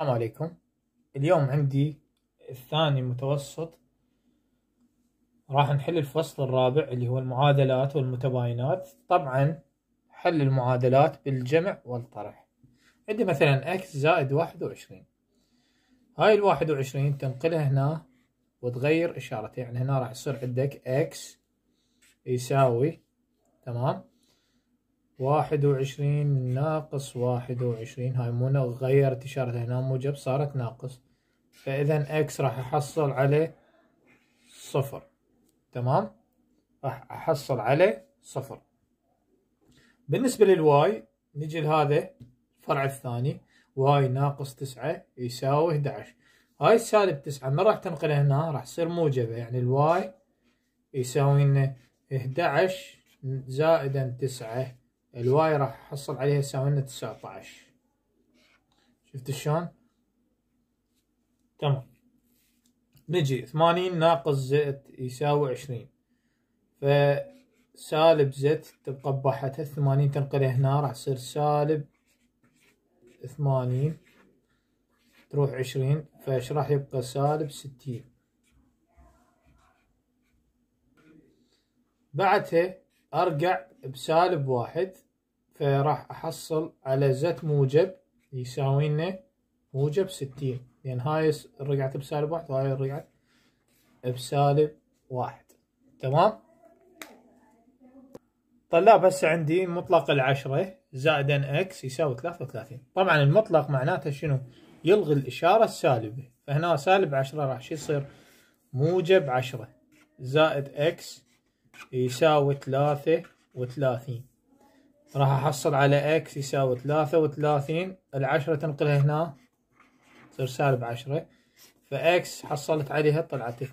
السلام عليكم اليوم عندي الثاني متوسط راح نحل الفصل الرابع اللي هو المعادلات والمتباينات طبعا حل المعادلات بالجمع والطرح عندي مثلا اكس زائد واحد وعشرين هاي الواحد وعشرين تنقلها هنا وتغير اشارته يعني هنا راح يصير عندك اكس يساوي تمام واحد وعشرين ناقص واحد وعشرين هاي مو غيرت اشارة هنا موجب صارت ناقص فإذا إكس راح أحصل عليه صفر تمام راح أحصل عليه صفر بالنسبة للواي نجي لهذا الفرع الثاني واي ناقص تسعة يساوي 11 هاي سالب تسعة ما راح تنقله هنا راح تصير موجبة يعني الواي يساوي لنا 11 زائدا تسعة الواي راح احصل عليها يساوي لنا 19 شفت شلون؟ تمام نجي 80 ناقص زد يساوي 20 ف سالب زد تبقى بباحتها 80 تنقلها هنا راح تصير سالب 80 تروح 20 فايش راح يبقى سالب 60 بعدها ارجع بسالب واحد فراح احصل على زت موجب يساوي لنا موجب ستين يعني لان هاي رجعت بسالب واحد وهاي رجعت بسالب واحد تمام طلاب طيب، هسه عندي مطلق العشرة زائد ان اكس يساوي ثلاثة وثلاثين طبعا المطلق معناته شنو يلغي الاشارة السالبة فهنا سالب عشرة راح شو يصير موجب عشرة زائد اكس يساوي ثلاثة وثلاثين راح أحصل على إكس يساوي ثلاثة وثلاثين العشرة تنقلها هنا تصير سالب عشرة فإكس حصلت عليها طلعت